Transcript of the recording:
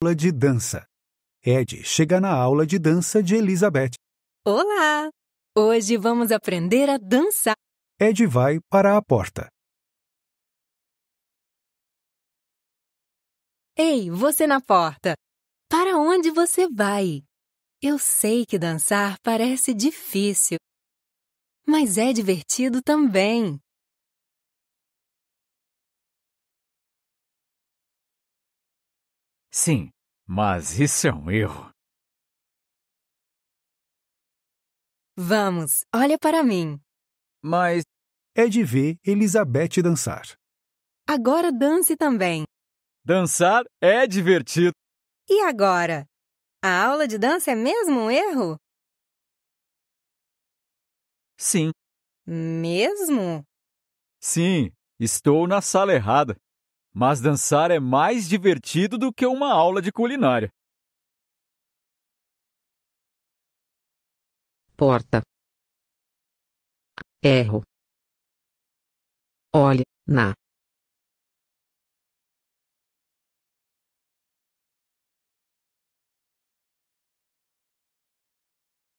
aula de dança. Ed chega na aula de dança de Elizabeth. Olá! Hoje vamos aprender a dançar. Ed vai para a porta. Ei, você na porta! Para onde você vai? Eu sei que dançar parece difícil, mas é divertido também. Sim, mas isso é um erro. Vamos, olha para mim. Mas é de ver Elizabeth dançar. Agora dance também. Dançar é divertido. E agora? A aula de dança é mesmo um erro? Sim. Mesmo? Sim, estou na sala errada mas dançar é mais divertido do que uma aula de culinária. Porta. Erro. Olhe, na.